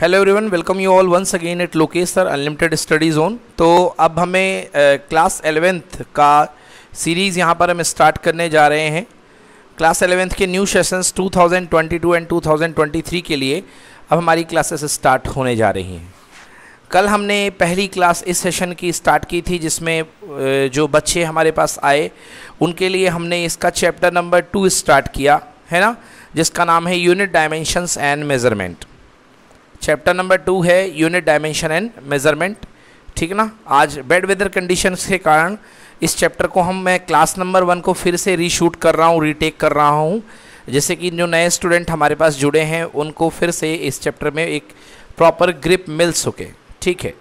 Hello everyone welcome you all once again at Lokesh sir unlimited study zone तो अब हमें class eleventh का series यहाँ पर हम स्टार्ट करने जा रहे हैं क्लास एलेवेंथ के न्यू सेशंस 2022 एंड 2023 के लिए अब हमारी क्लासेस स्टार्ट होने जा रही हैं कल हमने पहली क्लास इस सेशन की स्टार्ट की थी जिसमें जो बच्चे हमारे पास आए उनके लिए हमने इसका चैप्टर नंबर टू स्टार्ट किया है ना जिसका नाम है unit dimensions and measurement chapter number two है यूनिट डायमेंशन एंड मेज़रमेंट ठीक ना आज बेड वेदर कंडीशन के कारण इस चैप्टर को हम मैं क्लास नंबर वन को फिर से रीशूट कर रहा हूँ रीटेक कर रहा हूँ जैसे कि जो नए स्टूडेंट हमारे पास जुड़े हैं उनको फिर से इस चैप्टर में एक प्रॉपर ग्रिप मिल सके ठीक है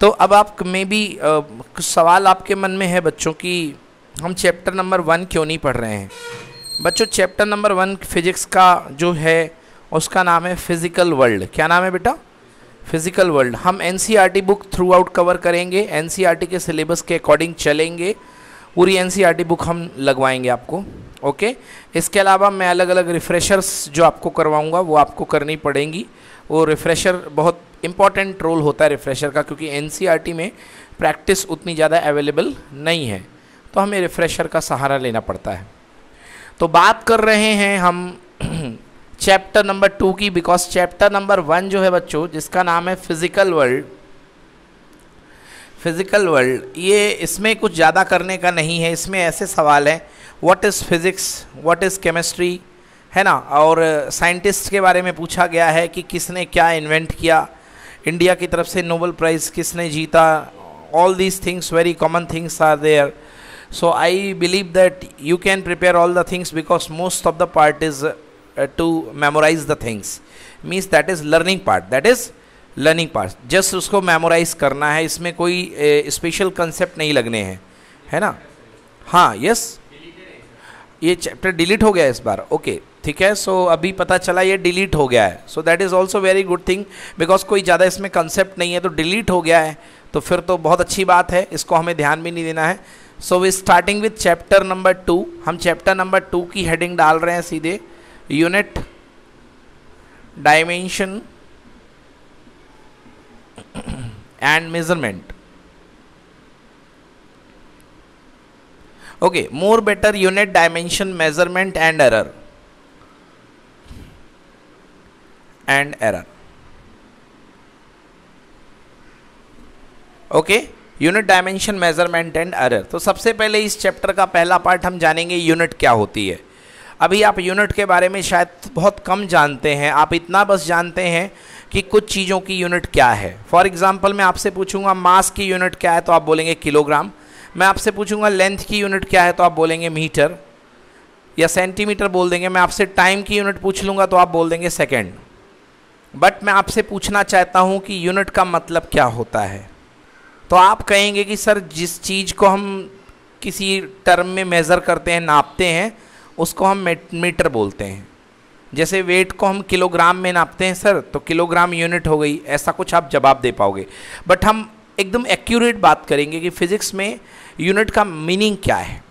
तो अब आप मे भी आ, सवाल आपके मन में है बच्चों की हम चैप्टर नंबर वन क्यों नहीं पढ़ रहे हैं बच्चों चैप्टर नंबर वन फिजिक्स का जो है उसका नाम है फिज़िकल वर्ल्ड क्या नाम है बेटा फिज़िकल वर्ल्ड हम N book throughout cover करेंगे एन e के सिलेबस के अकॉर्डिंग चलेंगे पूरी एन बुक e हम लगवाएंगे आपको ओके इसके अलावा मैं अलग अलग रिफ़्रेशर्स जो आपको करवाऊँगा वो आपको करनी पड़ेंगी वो रिफ़्रेशर बहुत इंपॉर्टेंट रोल होता है रिफ़्रेशर का क्योंकि एन e में प्रैक्टिस उतनी ज़्यादा अवेलेबल नहीं है तो हमें रिफ़्रेशर का सहारा लेना पड़ता है तो बात कर रहे हैं हम चैप्टर नंबर टू की बिकॉज चैप्टर नंबर वन जो है बच्चों जिसका नाम है फिज़िकल वर्ल्ड फिज़िकल वर्ल्ड ये इसमें कुछ ज़्यादा करने का नहीं है इसमें ऐसे सवाल हैं what is physics what is chemistry है ना और साइंटिस्ट के बारे में पूछा गया है कि किसने क्या इन्वेंट किया इंडिया की तरफ से नोबल प्राइज़ किसने जीता all these things very common things are there so I believe that you can prepare all the things because most of the part is to memorise the things means that is learning part that is learning part just उसको memorise करना है इसमें कोई special concept नहीं लगने हैं है ना हाँ यस ये चैप्टर डिलीट हो गया इस बार ओके ठीक है सो अभी पता चला ये डिलीट हो गया है so that is also very good thing because कोई ज़्यादा इसमें कंसेप्ट नहीं है तो डिलीट हो गया है तो फिर तो बहुत अच्छी बात है इसको हमें ध्यान भी नहीं देना है so we starting with chapter number two हम चैप्टर नंबर टू की हेडिंग डाल रहे हैं सीधे unit dimension and measurement okay more better unit dimension measurement and error and error okay unit dimension measurement and error तो सबसे पहले इस चैप्टर का पहला पार्ट हम जानेंगे यूनिट क्या होती है अभी आप यूनिट के बारे में शायद बहुत कम जानते हैं आप इतना बस जानते हैं कि कुछ चीज़ों की यूनिट क्या है फॉर एग्ज़ाम्पल मैं आपसे पूछूंगा मास की यूनिट क्या है तो आप बोलेंगे किलोग्राम मैं आपसे पूछूंगा लेंथ की यूनिट क्या है तो आप बोलेंगे मीटर या सेंटीमीटर बोल देंगे मैं आपसे टाइम की यूनिट पूछ लूँगा तो आप बोल देंगे सेकेंड बट मैं आपसे पूछना चाहता हूँ कि यूनिट का मतलब क्या होता है तो आप कहेंगे कि सर जिस चीज़ को हम किसी टर्म में मेज़र करते हैं नापते हैं उसको हम मीटर बोलते हैं जैसे वेट को हम किलोग्राम में नापते हैं सर तो किलोग्राम यूनिट हो गई ऐसा कुछ आप जवाब दे पाओगे बट हम एकदम एक्यूरेट बात करेंगे कि फिज़िक्स में यूनिट का मीनिंग क्या है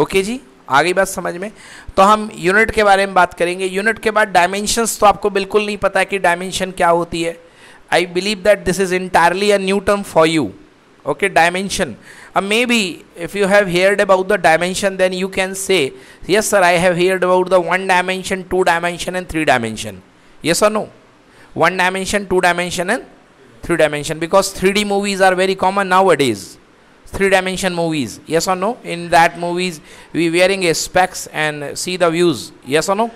ओके जी आ गई बात समझ में तो हम यूनिट के बारे में बात करेंगे यूनिट के बाद डायमेंशंस तो आपको बिल्कुल नहीं पता है कि डायमेंशन क्या होती है I believe that this is entirely a new term for you okay dimension uh, maybe if you have heard about the dimension then you can say yes sir i have heard about the one dimension two dimension and three dimension yes or no one dimension two dimension and three dimension because 3d movies are very common nowadays three dimension movies yes or no in that movies we wearing a specs and see the views yes or no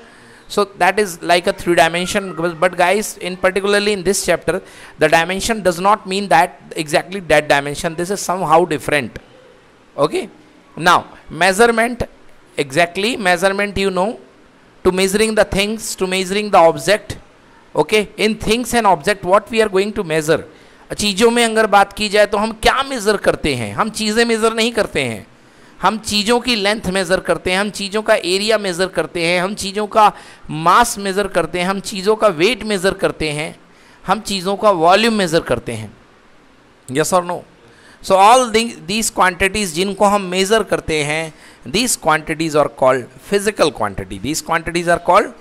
so that is like a three dimension but guys in particularly in this chapter the dimension does not mean that exactly that dimension this is somehow different okay now measurement exactly measurement you know to measuring the things to measuring the object okay in things and object what we are going to measure चीज़ों में अगर बात की जाए तो हम क्या measure करते हैं हम चीज़ें मेज़र नहीं करते हैं हम चीज़ों की लेंथ मेज़र करते हैं हम चीज़ों का एरिया मेज़र करते हैं हम चीज़ों का मास मेज़र करते हैं हम चीज़ों का वेट मेज़र करते हैं हम चीज़ों का वॉल्यूम मेज़र करते हैं यस और no so all these quantities जिनको हम मेज़र करते हैं these quantities are called physical quantity these quantities are called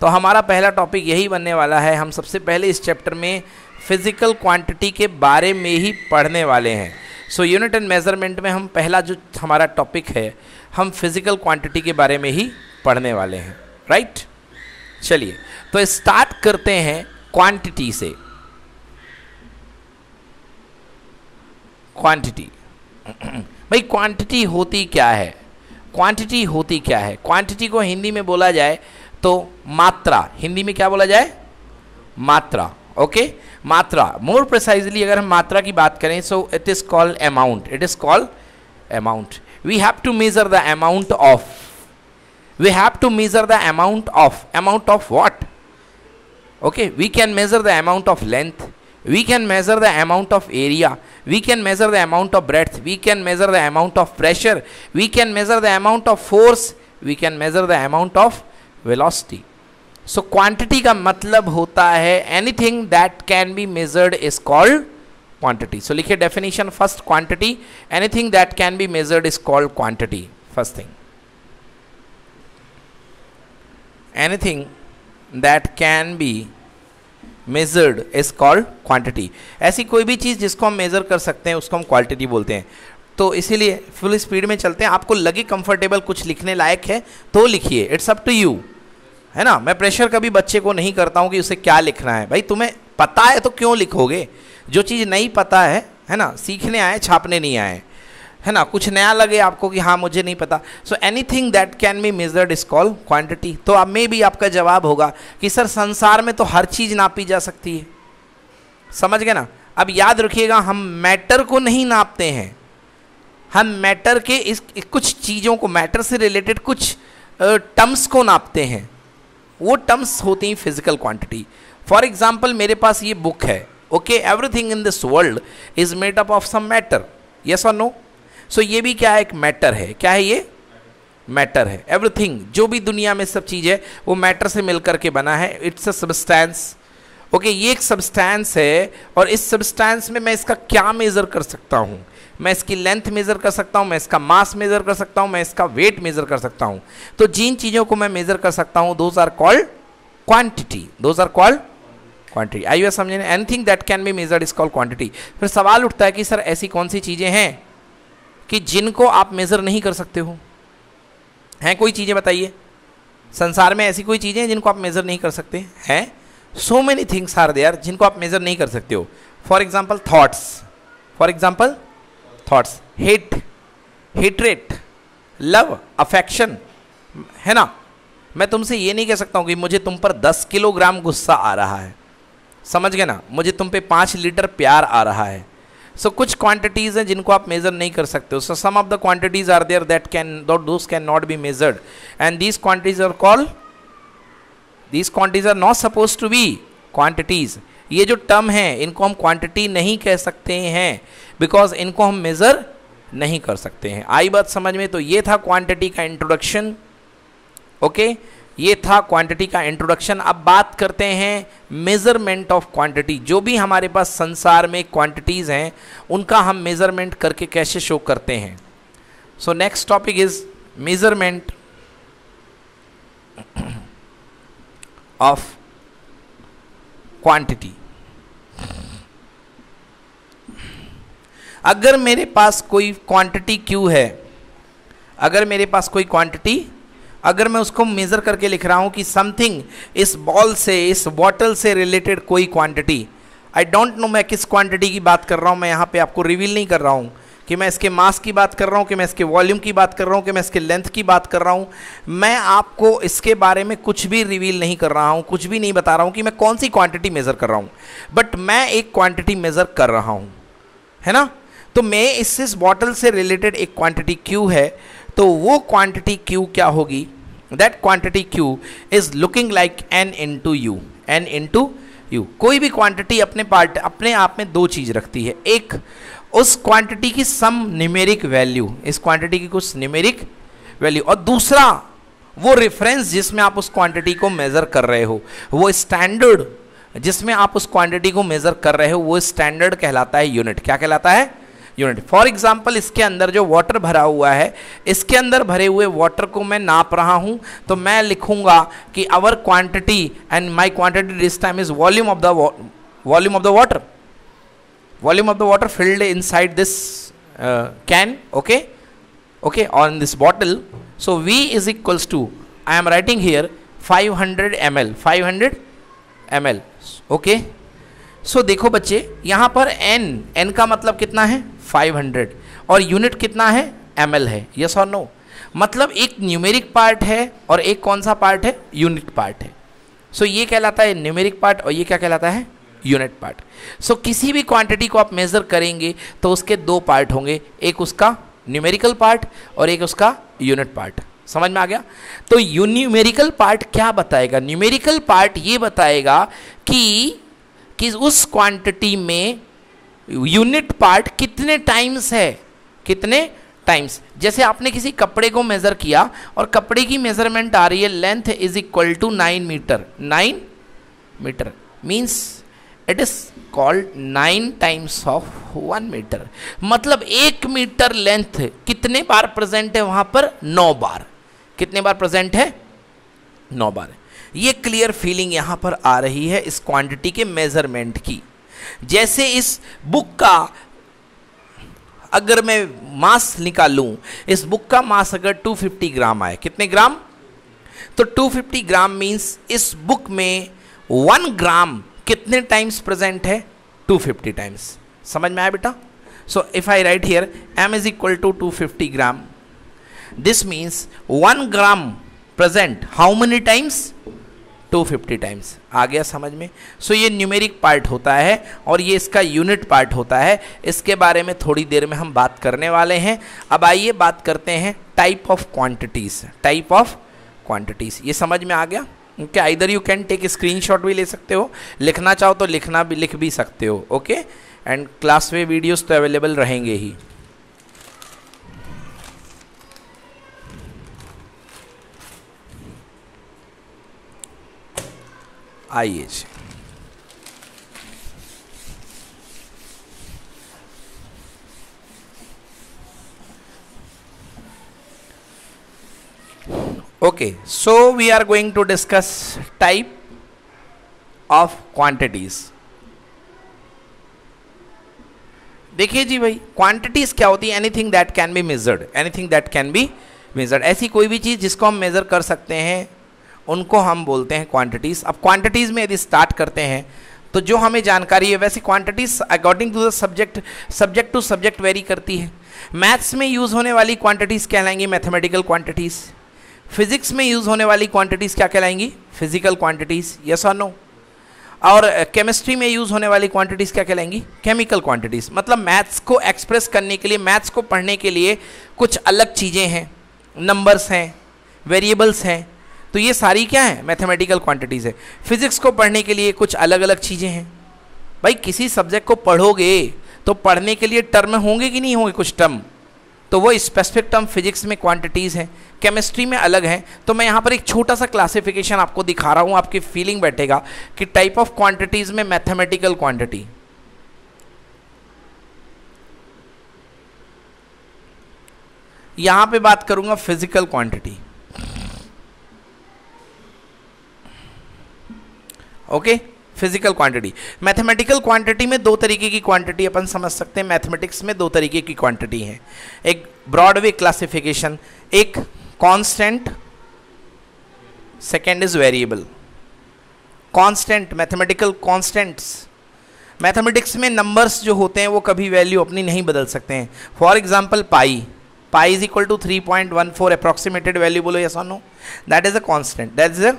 तो हमारा पहला टॉपिक यही बनने वाला है हम सबसे पहले इस चैप्टर में फिज़िकल क्वांटिटी के बारे में ही पढ़ने वाले हैं सो यूनिट एंड मेज़रमेंट में हम पहला जो हमारा टॉपिक है हम फिज़िकल क्वांटिटी के बारे में ही पढ़ने वाले हैं राइट चलिए तो स्टार्ट करते हैं क्वांटिटी से क्वांटिटी भाई क्वांटिटी होती क्या है क्वांटिटी होती क्या है क्वांटिटी को हिंदी में बोला जाए तो मात्रा हिंदी में क्या बोला जाए मात्रा ओके मात्रा मोर प्रिसाइजली अगर हम मात्रा की बात करें so it is called amount it is called amount we have to measure the amount of we have to measure the amount of amount of what okay we can measure the amount of length we can measure the amount of area we can measure the amount of breadth we can measure the amount of pressure we can measure the amount of force we can measure the amount of velocity so quantity का मतलब होता है anything that can be measured is called quantity so लिखिए definition first quantity anything that can be measured is called quantity first thing anything that can be measured is called quantity ऐसी कोई भी चीज़ जिसको हम मेज़र कर सकते हैं उसको हम क्वांटिटी बोलते हैं तो इसीलिए फुल स्पीड में चलते हैं आपको लगे कंफर्टेबल कुछ लिखने लायक है तो लिखिए इट्स अप टू यू है ना मैं प्रेशर कभी बच्चे को नहीं करता हूँ कि उसे क्या लिखना है भाई तुम्हें पता है तो क्यों लिखोगे जो चीज़ नहीं पता है है ना सीखने आए छापने नहीं आए है ना कुछ नया लगे आपको कि हाँ मुझे नहीं पता so anything that can be measured is call quantity तो अब मे भी आपका जवाब होगा कि सर संसार में तो हर चीज़ नापी जा सकती है समझ गए ना अब याद रखिएगा हम मैटर को नहीं नापते हैं हम मैटर के इस कुछ चीज़ों को मैटर से रिलेटेड कुछ टर्म्स को नापते हैं वो टर्म्स होती हैं फिजिकल क्वांटिटी फॉर एग्जाम्पल मेरे पास ये बुक है okay everything in this world is made up of some matter yes और नो सो ये भी क्या है एक मैटर है क्या है ये मैटर है एवरीथिंग जो भी दुनिया में सब चीज़ है वो मैटर से मिलकर के बना है इट्स अ सब्सटैंस ओके ये एक सब्सटैंस है और इस सब्सटैंस में मैं इसका क्या मेज़र कर सकता हूँ मैं इसकी लेंथ मेज़र कर सकता हूँ मैं इसका मास मेज़र कर सकता हूँ मैं इसका वेट मेज़र कर सकता हूँ तो जिन चीज़ों को मैं मेज़र कर सकता हूँ those are called quantity those are called quantity I you समझे anything that can be measured is called quantity फिर सवाल उठता है कि सर ऐसी कौन सी चीज़ें हैं कि जिनको आप मेज़र नहीं कर सकते हो हैं कोई चीज़ें बताइए संसार में ऐसी कोई चीज़ें हैं जिनको आप मेज़र नहीं कर सकते हैं so many things are there जिनको आप मेज़र नहीं कर सकते हो for example thoughts for example thoughts hate hatred love affection है ना मैं तुमसे ये नहीं कह सकता हूँ कि मुझे तुम पर दस किलोग्राम गुस्सा आ रहा है समझ गए ना मुझे तुम पे पाँच लीटर प्यार आ रहा है सो so, कुछ क्वांटिटीज़ हैं जिनको आप मेज़र नहीं कर सकते हो so some of the quantities are there that can those can not be measured and these quantities are call these quantities are not suppose to be quantities ये जो टर्म है इनको हम क्वांटिटी नहीं कह सकते हैं बिकॉज इनको हम मेज़र नहीं कर सकते हैं आई बात समझ में तो ये था क्वांटिटी का इंट्रोडक्शन ओके ये था क्वांटिटी का इंट्रोडक्शन अब बात करते हैं मेज़रमेंट ऑफ क्वांटिटी जो भी हमारे पास संसार में क्वांटिटीज़ हैं उनका हम मेज़रमेंट करके कैसे शो करते हैं so next topic is measurement of quantity अगर मेरे पास कोई क्वांटिटी क्यू है अगर मेरे पास कोई क्वांटिटी अगर मैं उसको मेज़र करके लिख रहा हूँ कि समथिंग इस बॉल से इस बॉटल से रिलेटेड कोई क्वांटिटी आई डोंट नो मैं किस क्वांटिटी की बात कर रहा हूँ मैं यहाँ पे आपको रिवील नहीं कर रहा हूँ कि मैं इसके मास की बात कर रहा हूँ कि मैं इसके वॉल्यूम की बात कर रहा हूँ कि मैं इसके लेंथ की बात कर रहा हूँ मैं आपको इसके बारे में कुछ भी रिवील नहीं कर रहा हूँ कुछ भी नहीं बता रहा हूँ कि मैं कौन सी क्वांटिटी मेज़र कर रहा हूँ बट मैं एक क्वांटिटी मेज़र कर रहा हूँ है ना तो मैं इससे इस बॉटल से रिलेटेड एक क्वांटिटी क्यू है तो वो क्वांटिटी क्यू क्या होगी that quantity Q is looking like N into U N into U कोई भी क्वांटिटी अपने पार्ट अपने आप में दो चीज़ रखती है एक उस क्वांटिटी की सम निमेरिक वैल्यू इस क्वांटिटी की कुछ निमेरिक वैल्यू और दूसरा वो रेफरेंस जिसमें आप उस क्वांटिटी को मेज़र कर रहे हो वो स्टैंडर्ड जिसमें आप उस क्वांटिटी को मेज़र कर रहे हो वो स्टैंडर्ड कहलाता है यूनिट क्या कहलाता है यूनिट फॉर एग्जाम्पल इसके अंदर जो वाटर भरा हुआ है इसके अंदर भरे हुए वाटर को मैं नाप रहा हूँ तो मैं लिखूंगा कि our quantity and my quantity this time is volume of the volume of the water volume of the water filled inside this can okay okay on this bottle so we is equals to I am writing here 500 ml 500 ml okay so देखो बच्चे यहाँ पर n n का मतलब कितना है 500 और unit कितना है एम है यस और नो मतलब एक न्यूमेरिक पार्ट है और एक कौन सा पार्ट है यूनिट पार्ट है सो so, ये कहलाता है न्यूमेरिक पार्ट और ये क्या कहलाता है यूनिट पार्ट सो किसी भी क्वांटिटी को आप मेज़र करेंगे तो उसके दो पार्ट होंगे एक उसका न्यूमेरिकल पार्ट और एक उसका यूनिट पार्ट समझ में आ गया तो न्यूमेरिकल पार्ट क्या बताएगा न्यूमेरिकल पार्ट ये बताएगा कि कि उस क्वांटिटी में यूनिट पार्ट कितने टाइम्स है कितने टाइम्स जैसे आपने किसी कपड़े को मेज़र किया और कपड़े की मेज़रमेंट आ रही है length is equal to nine metre nine metre means it is called nine times of one metre मतलब एक मीटर लेंथ कितने बार प्रेजेंट है वहां पर नौ बार कितने बार प्रेजेंट है नौ बार ये क्लियर फीलिंग यहां पर आ रही है इस क्वांटिटी के मेज़रमेंट की जैसे इस बुक का अगर मैं मास निकालूं इस बुक का मास अगर 250 ग्राम आए कितने ग्राम तो 250 ग्राम मीन्स इस बुक में वन ग्राम कितने टाइम्स प्रेजेंट है 250 टाइम्स समझ में आया बेटा so if I write here m is equal to 250 gram this means one gram present how many times 250 times आ गया समझ में सो so, ये न्यूमेरिक पार्ट होता है और ये इसका यूनिट पार्ट होता है इसके बारे में थोड़ी देर में हम बात करने वाले हैं अब आइए बात करते हैं type of quantities type of quantities ये समझ में आ गया okay either you can take screenshot भी ले सकते हो लिखना चाहो तो लिखना भी लिख भी सकते हो ओके एंड क्लास में वीडियोज़ तो अवेलेबल रहेंगे ही આવીએ છીએ okay so we are going to discuss type of quantities देखिए जी भाई क्वांटिटीज क्या होती है anything that can be measured anything that can be measured ऐसी कोई भी चीज़ जिसको हम मेज़र कर सकते हैं उनको हम बोलते हैं क्वांटिटीज़ अब क्वांटिटीज़ में यदि स्टार्ट करते हैं तो जो हमें जानकारी है वैसे quantities according to the subject subject to subject vary करती है मैथ्स में यूज़ होने वाली क्वांटिटीज़ कहलाएंगी मैथमेटिकल क्वांटिटीज़ फिजिक्स में यूज़ होने वाली क्वांटिटीज़ क्या कहलाएंगी फिजिकल क्वांटिटीज़ यस और नो और केमिस्ट्री में यूज़ होने वाली क्वांटिटीज़ क्या कहलाएंगी केमिकल क्वांटिटीज़ मतलब मैथ्स को एक्सप्रेस करने के लिए मैथ्स को पढ़ने के लिए कुछ अलग चीज़ें हैं नंबर्स हैं वेरिएबल्स हैं तो ये सारी क्या है मैथमेटिकल क्वांटिटीज़ है फिज़िक्स को पढ़ने के लिए कुछ अलग अलग चीज़ें हैं भाई किसी सब्जेक्ट को पढ़ोगे तो पढ़ने के लिए टर्म होंगे कि नहीं होंगे कुछ टर्म तो वो स्पेसिफिक टर्म फिजिक्स में क्वांटिटीज़ हैं केमिस्ट्री में अलग हैं तो मैं यहाँ पर एक छोटा सा क्लासिफिकेशन आपको दिखा रहा हूँ आपकी फीलिंग बैठेगा कि टाइप ऑफ क्वांटिटीज़ में मैथमेटिकल क्वांटिटी यहाँ पे बात करूँगा physical quantity okay physical quantity mathematical quantity में दो तरीके की क्वांटिटी अपन समझ सकते हैं मैथमेटिक्स में दो तरीके की क्वांटिटी है एक ब्रॉडवे क्लासिफिकेशन एक constant second is variable constant mathematical constants mathematics में नंबर्स जो होते हैं वो कभी वैल्यू अपनी नहीं बदल सकते हैं for example pi pi is equal to three point one four approximated value बोलो या सोनो that is a constant that is a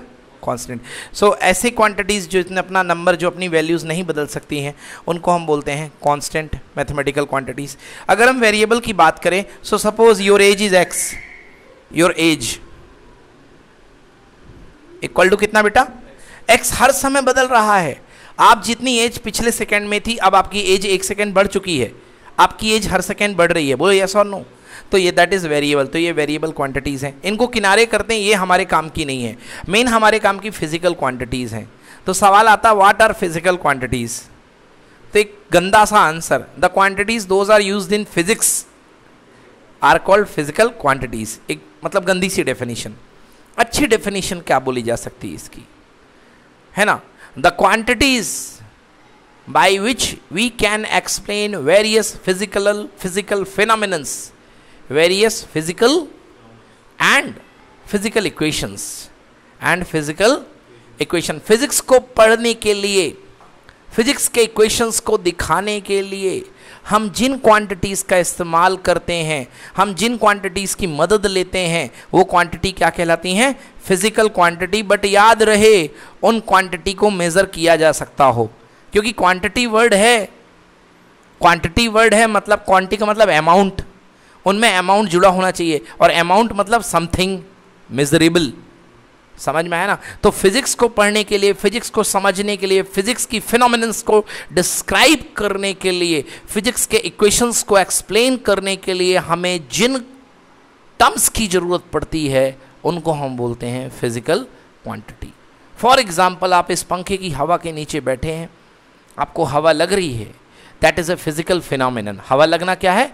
constant so so, ऐसी क्वांटिटीज़ जो इतने अपना नंबर जो अपनी वैल्यूज़ नहीं बदल सकती हैं उनको हम बोलते हैं कांस्टेंट मैथमेटिकल क्वांटिटीज़ अगर हम वेरिएबल की बात करें so suppose your age is X your age equal to कितना बेटा एक्स हर समय बदल रहा है आप जितनी एज पिछले सेकेंड में थी अब आपकी एज एक सेकेंड बढ़ चुकी है आपकी एज हर सेकेंड बढ़ रही है बोलो यस और नो no? तो ये दैट इज़ वेरिएबल तो ये वेरिएबल क्वांटिटीज़ हैं इनको किनारे करते हैं ये हमारे काम की नहीं है मेन हमारे काम की फिजिकल क्वांटिटीज़ हैं तो सवाल आता वाट आर फिजिकल क्वांटिटीज़ तो एक गंदा सा answer the quantities those are use in physics are called physical quantities एक मतलब गंदी सी डेफिनेशन अच्छी डेफिनेशन क्या बोली जा सकती है इसकी है ना the quantities by which we can explain various physical physical phenomena various physical and physical equations and physical equation physics को पढ़ने के लिए फिजिक्स के equations को दिखाने के लिए हम जिन क्वांटिटीज़ का इस्तेमाल करते हैं हम जिन क्वांटिटीज़ की मदद लेते हैं वो क्वांटिटी क्या कहलाती हैं फिज़िकल क्वांटिटी बट याद रहे उन क्वांटिटी को मेज़र किया जा सकता हो क्योंकि क्वांटिटी वर्ड है क्वांटिटी वर्ड है मतलब क्वांटिटी का मतलब अमाउंट उनमें अमाउंट जुड़ा होना चाहिए और अमाउंट मतलब समथिंग मिजरेबल समझ में आया ना तो फिजिक्स को पढ़ने के लिए फिजिक्स को समझने के लिए फिजिक्स की फिनोमिनस को डिस्क्राइब करने के लिए फिजिक्स के इक्वेशंस को एक्सप्लेन करने के लिए हमें जिन टर्म्स की ज़रूरत पड़ती है उनको हम बोलते हैं फिजिकल क्वांटिटी फॉर एग्जाम्पल आप इस पंखे की हवा के नीचे बैठे हैं आपको हवा लग रही है that is a physical phenomenon हवा लगना क्या है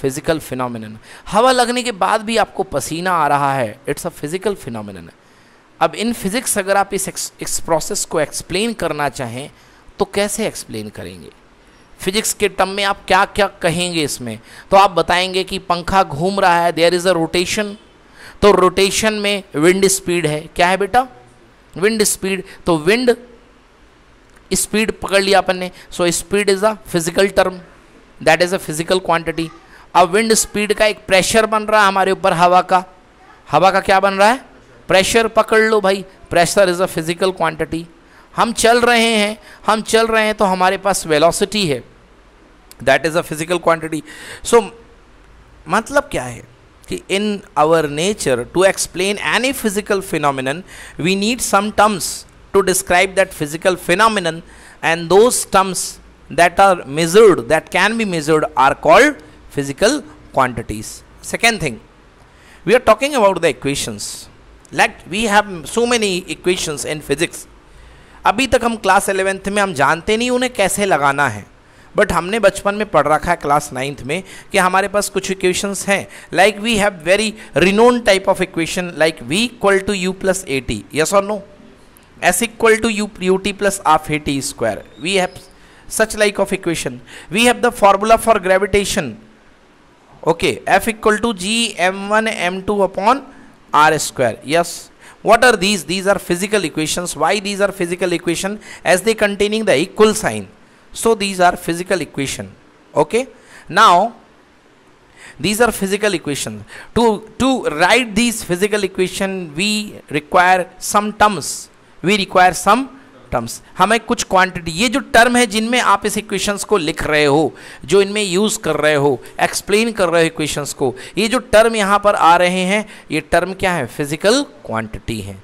फिज़िकल फिनोमिनन हवा लगने के बाद भी आपको पसीना आ रहा है इट्स अ फिज़िकल फिनोमिनन अब इन फिज़िक्स अगर आप इस इस प्रोसेस को एक्सप्लेन करना चाहें तो कैसे एक्सप्लेन करेंगे फिजिक्स के टर्म में आप क्या क्या कहेंगे इसमें तो आप बताएंगे कि पंखा घूम रहा है देयर इज़ अ रोटेशन तो रोटेशन में विंड स्पीड है क्या है बेटा विंड स्पीड तो विंड स्पीड पकड़ लिया अपन ने so speed is a physical term that is a physical quantity अब विंड स्पीड का एक प्रेशर बन रहा है हमारे ऊपर हवा का हवा का क्या बन रहा है प्रेशर पकड़ लो भाई pressure is a physical quantity हम चल रहे हैं हम चल रहे हैं तो हमारे पास वेलोसिटी है that is a physical quantity so मतलब क्या है कि in our nature to explain any physical phenomenon we need some terms to describe that physical phenomenon and those terms that are measured that can be measured are called physical quantities. Second thing, we are talking about the equations. Like we have so many equations in physics. अभी तक हम class eleventh में हम जानते नहीं उन्हें कैसे लगाना है बट हमने बचपन में पढ़ रखा है क्लास नाइन्थ में कि हमारे पास कुछ इक्वेशंस हैं like we have very renowned type of equation like V equal to U plus A T yes और no S equal to U U T plus half A T square we have such like of equation we have the formula for gravitation okay f equal to g m1 m2 upon r square yes what are these these are physical equations why these are physical equation as they containing the equal sign so these are physical equation okay now these are physical equations to to write these physical equation we require some terms we require some terms हमें कुछ quantity ये जो term है जिनमें आप इस equations को लिख रहे हो जो इनमें यूज़ कर रहे हो एक्सप्लेन कर रहे हो इक्वेशंस को ये जो टर्म यहाँ पर आ रहे हैं ये टर्म क्या है फिजिकल क्वांटिटी है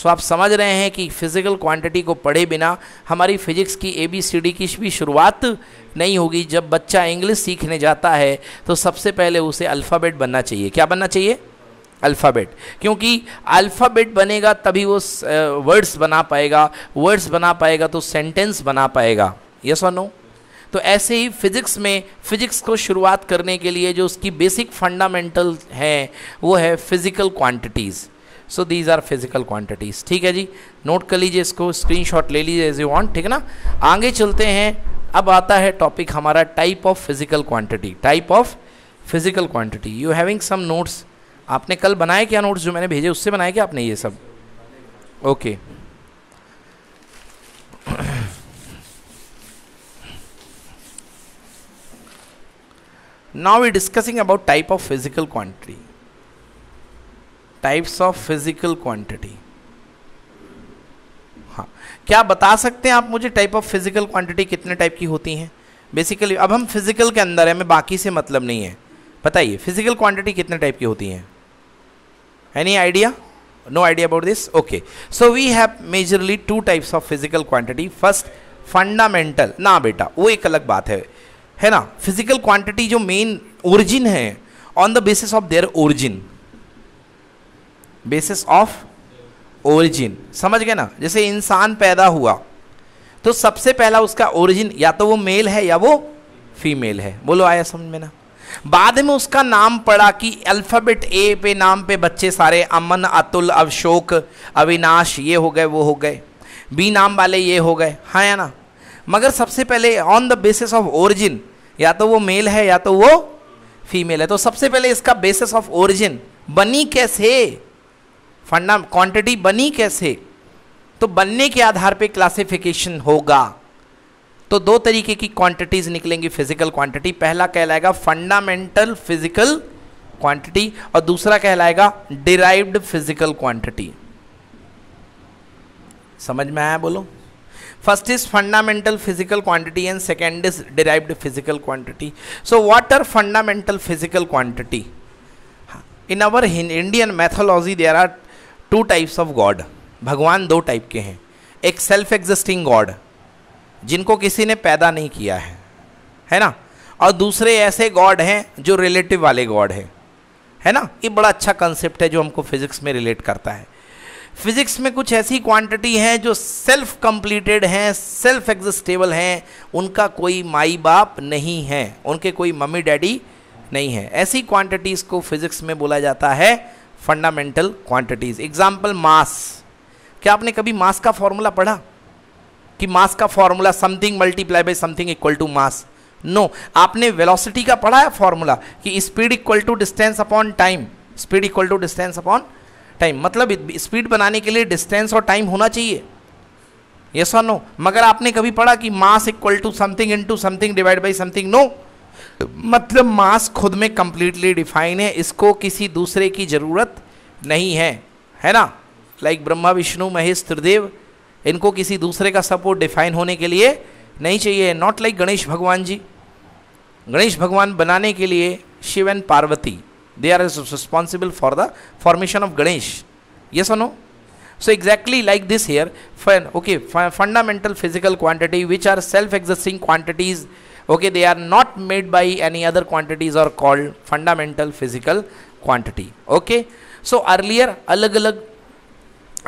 सो आप समझ रहे हैं कि फिजिकल क्वांटिटी को पढ़े बिना हमारी फिजिक्स की ए बी सी डी की भी शुरुआत नहीं होगी जब बच्चा इंग्लिश सीखने जाता है तो सबसे पहले उसे अल्फ़ाबेट बनना चाहिए क्या बनना चाहिए अल्फ़ाबेट क्योंकि अल्फ़ाबेट बनेगा तभी वो वर्ड्स बना पाएगा वर्ड्स बना पाएगा तो सेंटेंस बना पाएगा यस और नो तो ऐसे ही फिजिक्स में फिजिक्स को शुरुआत करने के लिए जो उसकी बेसिक फंडामेंटल हैं वो है physical quantities so these are physical quantities ठीक है जी नोट कर लीजिए इसको स्क्रीनशॉट ले लीजिए एज यू वांट ठीक है ना आगे चलते हैं अब आता है टॉपिक हमारा type of physical quantity type of physical quantity you having some notes आपने कल बनाए क्या नोट्स जो मैंने भेजे उससे बनाए क्या आपने ये सब okay now we discussing about type of physical quantity types of physical quantity हाँ क्या बता सकते हैं आप मुझे टाइप ऑफ फिजिकल क्वांटिटी कितने टाइप की होती हैं बेसिकली अब हम फिजिकल के अंदर है हमें बाकी से मतलब नहीं है बताइए फिजिकल क्वांटिटी कितने टाइप की होती हैं Any idea? No idea about this? Okay. So we have majorly two types of physical quantity. First, fundamental ना बेटा वो एक अलग बात है है ना फिजिकल क्वांटिटी जो मेन ओरिजिन है on the basis of their origin basis of origin समझ गए ना जैसे इंसान पैदा हुआ तो सबसे पहला उसका ओरिजिन या तो वो मेल है या वो फीमेल है बोलो आया समझ में ना बाद में उसका नाम पड़ा कि अल्फ़ाबेट ए पे नाम पे बच्चे सारे अमन अतुल अवशोक अविनाश ये हो गए वो हो गए बी नाम वाले ये हो गए हाँ या ना मगर सबसे पहले on the basis of origin या तो वो मेल है या तो वो फीमेल है तो सबसे पहले इसका बेसिस ऑफ ओरिजिन बनी कैसे फंडा क्वांटिटी बनी कैसे तो बनने के आधार पे क्लासिफिकेशन होगा तो दो तरीके की क्वांटिटीज़ निकलेंगी फिजिकल क्वांटिटी पहला कहलाएगा फंडामेंटल फिजिकल क्वांटिटी और दूसरा कहलाएगा डिराइव्ड फिजिकल क्वांटिटी समझ में आया बोलो first is fundamental physical quantity and second is derived physical quantity so what are fundamental physical quantity in our Indian mythology there are two types of god भगवान दो type के हैं एक self existing God जिनको किसी ने पैदा नहीं किया है है ना और दूसरे ऐसे गॉड हैं जो रिलेटिव वाले गॉड हैं है ना ये बड़ा अच्छा कंसेप्ट है जो हमको फिजिक्स में रिलेट करता है फिजिक्स में कुछ ऐसी क्वांटिटी हैं जो सेल्फ कंप्लीटेड हैं सेल्फ एग्जिस्टेबल हैं उनका कोई माई बाप नहीं है उनके कोई मम्मी डैडी नहीं है ऐसी क्वांटिटीज़ को फिजिक्स में बोला जाता है फंडामेंटल क्वांटिटीज़ एग्जाम्पल मास क्या आपने कभी मास का फॉर्मूला पढ़ा कि मास का formula something multiply by something equal to mass no आपने वेलोसिटी का पढ़ा है फॉर्मूला कि speed equal to distance upon time speed equal to distance upon time मतलब स्पीड बनाने के लिए डिस्टेंस और टाइम होना चाहिए यस और नो मगर आपने कभी पढ़ा कि mass equal to something into something divide by something no मतलब मास खुद में कंप्लीटली डिफाइन है इसको किसी दूसरे की ज़रूरत नहीं है है ना लाइक like ब्रह्मा विष्णु महेश त्रिदेव इनको किसी दूसरे का सपोर्ट डिफाइन होने के लिए नहीं चाहिए नॉट लाइक गणेश भगवान जी गणेश भगवान बनाने के लिए Shiva and Parvati they are responsible for the formation of Ganesh ये सुनो so exactly like this here okay fundamental physical quantity which are self existing quantities okay they are not made by any other quantities और called fundamental physical quantity okay so earlier अलग अलग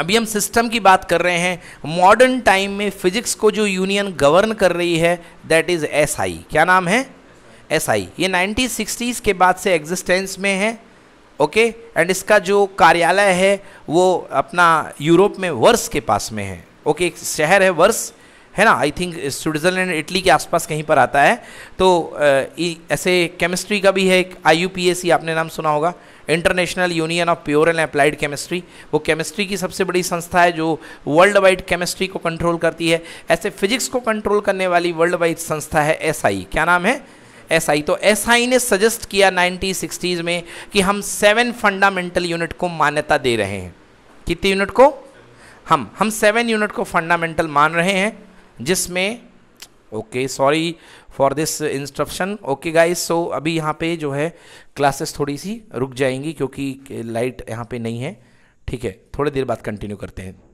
अभी हम system की बात कर रहे हैं मॉडर्न टाइम में फिजिक्स को जो यूनियन गवर्न कर रही है दैट इज़ एसआई क्या नाम है एसआई ये सिक्सटीज़ के बाद से एग्जिस्टेंस में है ओके एंड इसका जो कार्यालय है वो अपना यूरोप में वर्स के पास में है ओके okay, एक शहर है वर्स है ना आई थिंक स्विट्ज़रलैंड इटली के आसपास कहीं पर आता है तो ऐसे केमिस्ट्री का भी है एक आई आपने नाम सुना होगा international union of pure and applied chemistry वो केमिस्ट्री की सबसे बड़ी संस्था है जो वर्ल्ड वाइड केमिस्ट्री को कंट्रोल करती है ऐसे फिजिक्स को कंट्रोल करने वाली वर्ल्ड वाइड संस्था है एस क्या नाम है एस तो एस ने सजेस्ट किया नाइनटीन सिक्सटीज़ में कि हम सेवन फंडामेंटल यूनिट को मान्यता दे रहे हैं कितनी यूनिट को हम हम सेवन यूनिट को फंडामेंटल मान रहे हैं जिसमें okay sorry for this instruction okay guys so अभी यहाँ पे जो है क्लासेस थोड़ी सी रुक जाएंगी क्योंकि लाइट यहाँ पे नहीं है ठीक है थोड़ी देर बाद कंटिन्यू करते हैं